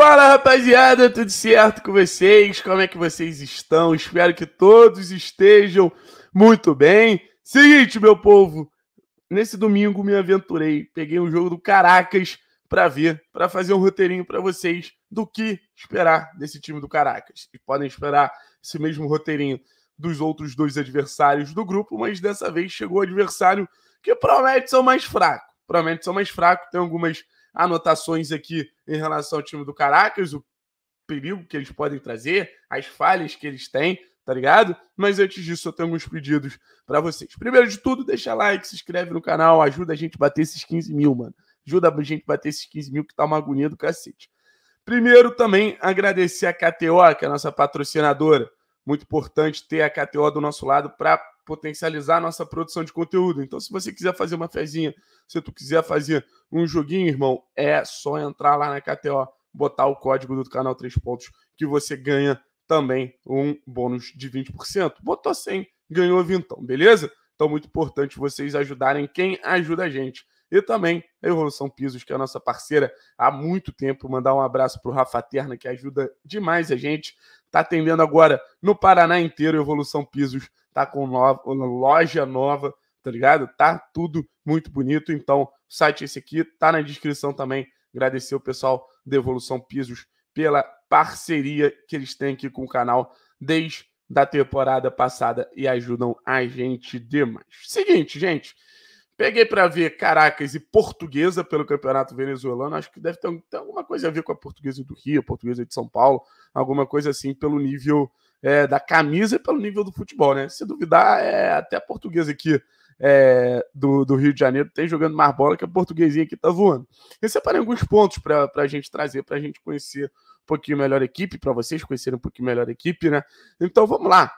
Fala rapaziada, tudo certo com vocês? Como é que vocês estão? Espero que todos estejam muito bem. Seguinte, meu povo, nesse domingo me aventurei, peguei um jogo do Caracas para ver, para fazer um roteirinho para vocês do que esperar desse time do Caracas. E podem esperar esse mesmo roteirinho dos outros dois adversários do grupo, mas dessa vez chegou o adversário que promete ser o mais fraco. Promete ser o mais fraco, tem algumas anotações aqui em relação ao time do Caracas, o perigo que eles podem trazer, as falhas que eles têm, tá ligado? Mas antes disso, eu tenho alguns pedidos para vocês. Primeiro de tudo, deixa like, se inscreve no canal, ajuda a gente a bater esses 15 mil, mano. Ajuda a gente a bater esses 15 mil, que tá uma agonia do cacete. Primeiro, também agradecer a KTO, que é a nossa patrocinadora. Muito importante ter a KTO do nosso lado para potencializar a nossa produção de conteúdo. Então, se você quiser fazer uma fezinha, se tu quiser fazer um joguinho, irmão, é só entrar lá na KTO, botar o código do canal 3 pontos, que você ganha também um bônus de 20%. Botou 100, ganhou Então, beleza? Então, muito importante vocês ajudarem quem ajuda a gente. E também a Evolução Pisos, que é a nossa parceira há muito tempo. Mandar um abraço para o Rafa Terna, que ajuda demais a gente. Está atendendo agora no Paraná inteiro Evolução Pisos tá com nova, loja nova, tá ligado? Tá tudo muito bonito. Então, o site esse aqui, tá na descrição também. Agradecer o pessoal da Evolução Pisos pela parceria que eles têm aqui com o canal desde da temporada passada e ajudam a gente demais. Seguinte, gente, peguei para ver Caracas e Portuguesa pelo Campeonato Venezuelano. Acho que deve ter, ter, alguma coisa a ver com a Portuguesa do Rio, a Portuguesa de São Paulo, alguma coisa assim pelo nível é, da camisa e pelo nível do futebol, né? Se duvidar, é, até a portuguesa aqui é, do, do, Rio de Janeiro tem jogando mais bola que a portuguesinha aqui tá voando. Eu separei alguns pontos para a gente trazer, para a gente conhecer um pouquinho melhor a equipe, para vocês conhecerem um pouquinho melhor a equipe, né? Então vamos lá.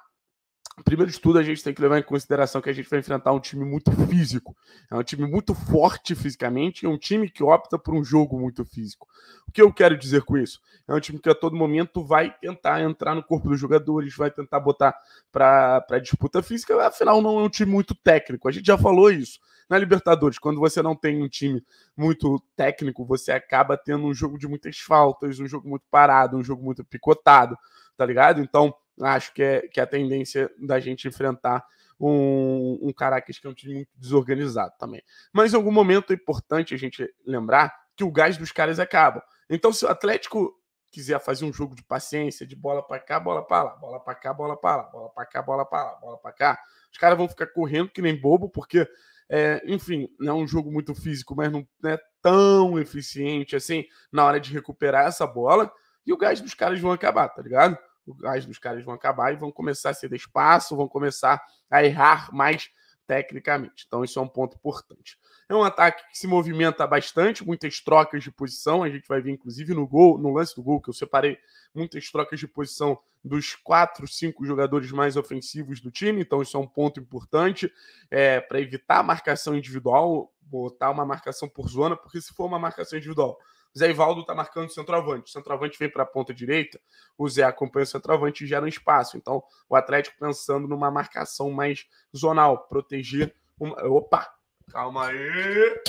Primeiro de tudo, a gente tem que levar em consideração que a gente vai enfrentar um time muito físico. É um time muito forte fisicamente e um time que opta por um jogo muito físico. O que eu quero dizer com isso? É um time que a todo momento vai tentar entrar no corpo dos jogadores, vai tentar botar para disputa física. Afinal, não é um time muito técnico. A gente já falou isso na Libertadores, quando você não tem um time muito técnico, você acaba tendo um jogo de muitas faltas, um jogo muito parado, um jogo muito picotado, tá ligado? Então, acho que é, que é a tendência da gente enfrentar um, um Caracas que é um time muito desorganizado também. Mas em algum momento é importante a gente lembrar que o gás dos caras acaba. É então, se o Atlético quiser fazer um jogo de paciência, de bola para cá, bola para lá, bola para cá, bola para lá, bola para cá, bola para lá, bola para cá, os caras vão ficar correndo que nem bobo, porque, é, enfim, não é um jogo muito físico, mas não é tão eficiente assim na hora de recuperar essa bola. E o gás dos caras vão acabar, tá ligado? o gás dos caras vão acabar e vão começar a ceder espaço, vão começar a errar mais tecnicamente. Então, isso é um ponto importante. É um ataque que se movimenta bastante, muitas trocas de posição. A gente vai ver, inclusive, no gol, no lance do gol, que eu separei muitas trocas de posição dos quatro, cinco jogadores mais ofensivos do time. Então, isso é um ponto importante é, para evitar a marcação individual, botar uma marcação por zona, porque se for uma marcação individual, o Zé Ivaldo está marcando o centroavante. O centroavante vem para a ponta direita, o Zé acompanha o centroavante e gera um espaço. Então, o Atlético pensando numa marcação mais zonal, proteger. Uma... Opa! Calma aí!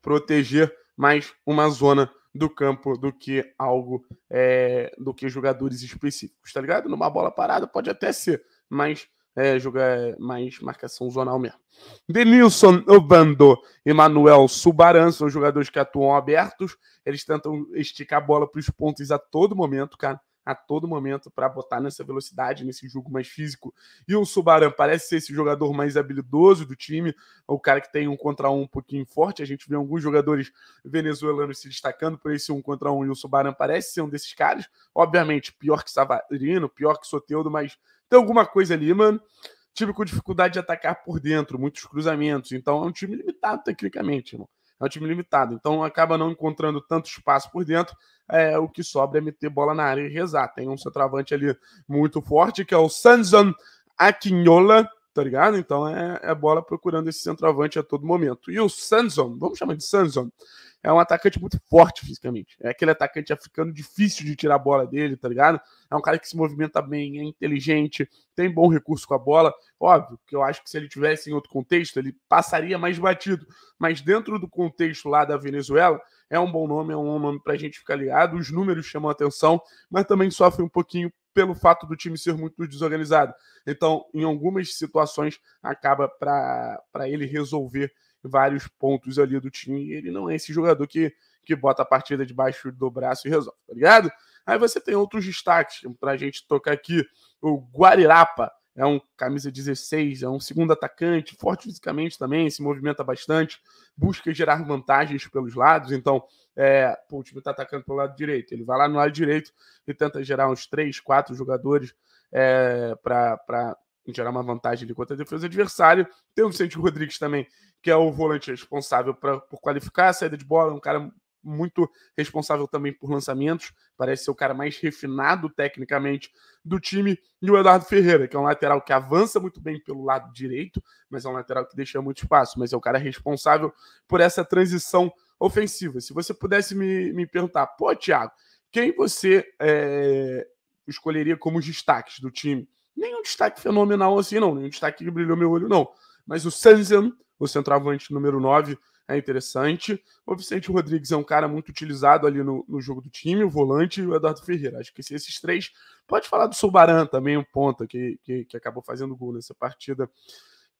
Proteger mais uma zona do campo do que algo é, do que jogadores específicos, tá ligado? Numa bola parada pode até ser, mas é, jogar é mais marcação zonal mesmo. Denilson Obando e Manuel Subaran são jogadores que atuam abertos. Eles tentam esticar a bola para os pontos a todo momento, cara. A todo momento para botar nessa velocidade, nesse jogo mais físico. E o Subaran parece ser esse jogador mais habilidoso do time, o cara que tem um contra um um pouquinho forte. A gente vê alguns jogadores venezuelanos se destacando por esse um contra um, e o Subaran parece ser um desses caras. Obviamente, pior que Savarino, pior que Soteudo, mas tem alguma coisa ali, mano. Time com dificuldade de atacar por dentro, muitos cruzamentos. Então é um time limitado tecnicamente, irmão. É um time limitado. Então acaba não encontrando tanto espaço por dentro. É, o que sobra é meter bola na área e rezar. Tem um centroavante ali muito forte, que é o Sanzan Aquinhola, tá ligado? Então é, é bola procurando esse centroavante a todo momento. E o Sanzon, vamos chamar de Sanzon, é um atacante muito forte fisicamente. É aquele atacante africano difícil de tirar a bola dele, tá ligado? É um cara que se movimenta bem, é inteligente, tem bom recurso com a bola. Óbvio que eu acho que se ele tivesse em outro contexto, ele passaria mais batido. Mas dentro do contexto lá da Venezuela, é um bom nome, é um bom nome pra gente ficar ligado. Os números chamam atenção, mas também sofre um pouquinho pelo fato do time ser muito desorganizado. Então, em algumas situações, acaba para ele resolver vários pontos ali do time. E ele não é esse jogador que, que bota a partida debaixo do braço e resolve, tá ligado? Aí você tem outros destaques pra gente tocar aqui. O Guarirapa é um camisa 16, é um segundo atacante, forte fisicamente também, se movimenta bastante, busca gerar vantagens pelos lados, então é, pô, o time está atacando pelo lado direito, ele vai lá no lado direito e tenta gerar uns 3, 4 jogadores é, para gerar uma vantagem ali contra a defesa adversária. Tem o Vicente Rodrigues também, que é o volante responsável pra, por qualificar a saída de bola, um cara muito responsável também por lançamentos, parece ser o cara mais refinado tecnicamente do time, e o Eduardo Ferreira, que é um lateral que avança muito bem pelo lado direito, mas é um lateral que deixa muito espaço, mas é o cara responsável por essa transição ofensiva. Se você pudesse me, me perguntar, pô, Thiago, quem você é, escolheria como os destaques do time nenhum destaque fenomenal assim, não. Nenhum destaque que brilhou meu olho, não. Mas o Sanzen, o centroavante número 9, é interessante. O Vicente Rodrigues é um cara muito utilizado ali no, no jogo do time, o volante e o Eduardo Ferreira. Acho que esses três. Pode falar do Subaran também, um ponta que, que, que acabou fazendo gol nessa partida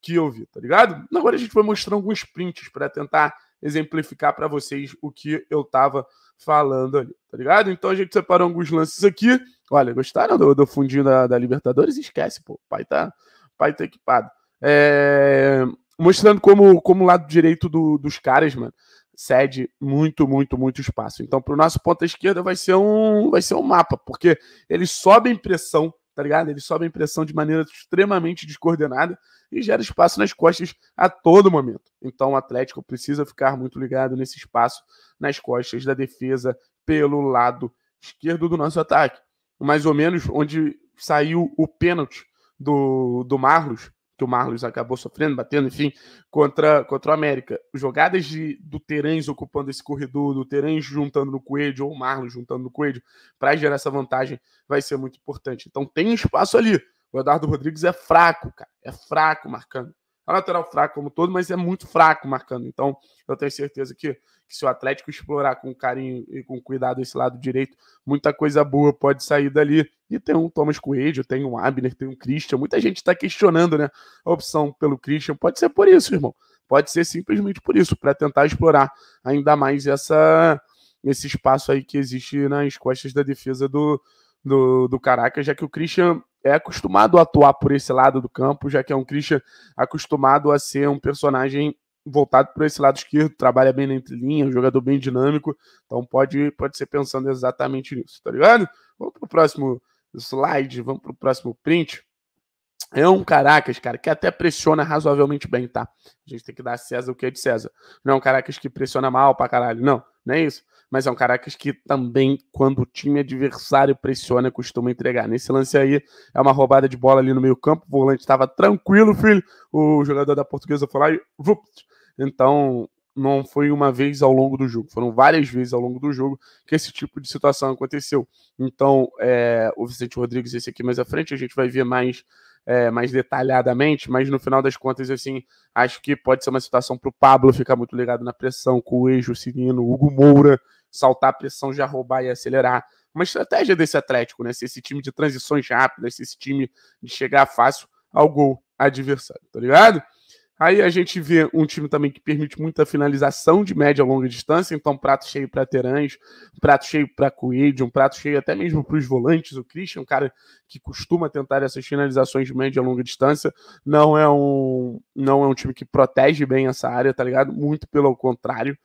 que eu vi, tá ligado? Agora a gente vai mostrar alguns prints para tentar exemplificar para vocês o que eu tava falando ali, tá ligado? Então a gente separou alguns lances aqui. Olha, gostaram do, do fundinho da, da, Libertadores? Esquece, pô. Pai tá, pai tá equipado. É... Mostrando como, como o lado direito do, dos caras, mano, cede muito, muito, muito espaço. Então, para o nosso ponta esquerda vai ser um vai ser um mapa, porque eles sobem pressão tá ligado? Ele sobe a impressão de maneira extremamente descoordenada e gera espaço nas costas a todo momento. Então o Atlético precisa ficar muito ligado nesse espaço nas costas da defesa pelo lado esquerdo do nosso ataque. Mais ou menos onde saiu o pênalti do, do Marlos, que o Marlos acabou sofrendo, batendo, enfim, contra, contra o América. Jogadas de, do Terãs ocupando esse corredor, do Terãs juntando no Coelho, ou o Marlos juntando no Coelho, para gerar essa vantagem, vai ser muito importante. Então tem espaço ali. O Eduardo Rodrigues é fraco, cara. É fraco marcando. É um lateral fraco como todo, mas é muito fraco marcando. Então, eu tenho certeza que que se o Atlético explorar com carinho e com cuidado esse lado direito, muita coisa boa pode sair dali. E tem um Thomas Coelho, tem um Abner, tem um Christian. Muita gente está questionando né, a opção pelo Christian. Pode ser por isso, irmão. Pode ser simplesmente por isso, para tentar explorar ainda mais essa, esse espaço aí que existe nas costas da defesa do, do, do Caracas, já que o Christian é acostumado a atuar por esse lado do campo, já que é um Christian acostumado a ser um personagem voltado para esse lado esquerdo, trabalha bem na entrelinha, um jogador bem dinâmico, então pode, pode ser pensando exatamente nisso, tá ligado? Vamos para o próximo slide, vamos para o próximo print. É um Caracas, cara, que até pressiona razoavelmente bem, tá? A gente tem que dar a César o que é de César. Não é um Caracas que pressiona mal pra caralho, não, não é isso. Mas é um Caracas que também, quando o time adversário pressiona, costuma entregar. Nesse lance aí, é uma roubada de bola ali no meio campo, o volante estava tranquilo, filho. O jogador da portuguesa foi lá e... Então, não foi uma vez ao longo do jogo, foram várias vezes ao longo do jogo que esse tipo de situação aconteceu. Então, é, o Vicente Rodrigues, esse aqui mais à frente, a gente vai ver mais, é, mais detalhadamente, mas no final das contas, assim, acho que pode ser uma situação para o Pablo ficar muito ligado na pressão, com o Ejo, Cirino, Hugo Moura, saltar a pressão, já roubar e acelerar. Uma estratégia desse Atlético, né? Se esse time de transições rápidas, se esse time de chegar fácil ao gol adversário, tá ligado? Aí a gente vê um time também que permite muita finalização de média a longa distância, então prato cheio para Terãs, prato cheio para Coelho, um prato cheio até mesmo para os volantes. O Christian, um cara que costuma tentar essas finalizações de média a longa distância, não é um não é um time que protege bem essa área, tá ligado? Muito pelo contrário.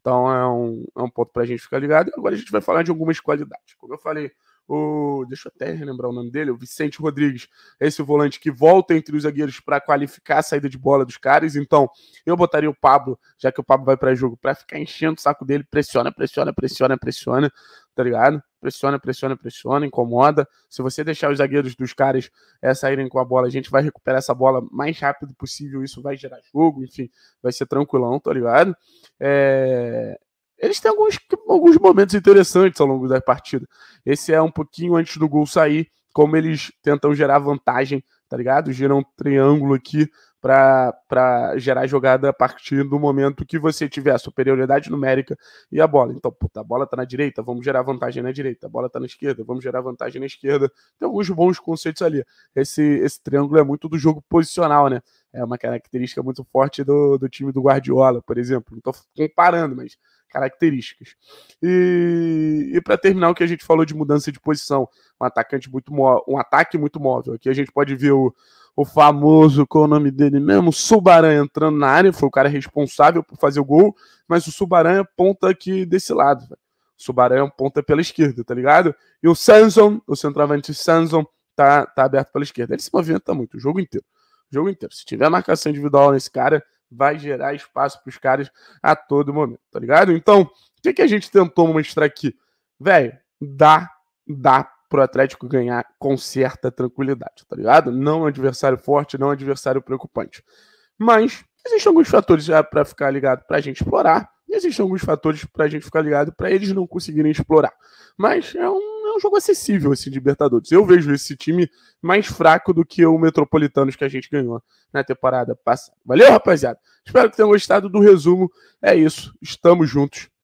Então é um, é um ponto para a gente ficar ligado. Agora a gente vai falar de algumas qualidades. Como eu falei, o. Deixa eu até relembrar o nome dele, o Vicente Rodrigues. Esse volante que volta entre os zagueiros para qualificar a saída de bola dos caras. Então, eu botaria o Pablo, já que o Pablo vai para jogo, para ficar enchendo o saco dele, pressiona, pressiona, pressiona, pressiona, tá ligado? Pressiona, pressiona, pressiona, incomoda. Se você deixar os zagueiros dos caras é, saírem com a bola, a gente vai recuperar essa bola mais rápido possível. Isso vai gerar jogo, enfim, vai ser tranquilão, tá ligado? É, eles têm alguns, alguns momentos interessantes ao longo da partida. Esse é um pouquinho antes do gol sair, como eles tentam gerar vantagem, tá ligado? geram um triângulo aqui para gerar jogada a partir do momento que você tiver a superioridade numérica e a bola. Então, puta, a bola tá na direita, vamos gerar vantagem na direita, a bola tá na esquerda, vamos gerar vantagem na esquerda. Tem alguns bons conceitos ali. Esse, esse triângulo é muito do jogo posicional, né? É uma característica muito forte do, do time do Guardiola, por exemplo. Não tô comparando, mas características. E, e para terminar o que a gente falou de mudança de posição, um atacante muito um ataque muito móvel. Aqui a gente pode ver o, o famoso, qual é o nome dele mesmo? Subaran entrando na área, foi o cara responsável por fazer o gol, mas o Subaran é ponta aqui desse lado. Subaran é ponta pela esquerda, tá ligado? E o Sanson, o centroavante Sanson, tá, tá aberto pela esquerda. Ele se movimenta muito o jogo inteiro. O jogo inteiro. Se tiver marcação individual nesse cara, vai gerar espaço para os caras a todo momento, tá ligado? Então, o que, que a gente tentou mostrar aqui? Velho, dá, dá o Atlético ganhar com certa tranquilidade, tá ligado? Não um adversário forte, não um adversário preocupante. Mas existem alguns fatores para ficar ligado para a gente explorar, e existem alguns fatores para a gente ficar ligado para eles não conseguirem explorar. Mas é um um jogo acessível esse Libertadores. Eu vejo esse time mais fraco do que o Metropolitanos que a gente ganhou na temporada passada. Valeu, rapaziada. Espero que tenham gostado do resumo. É isso. Estamos juntos.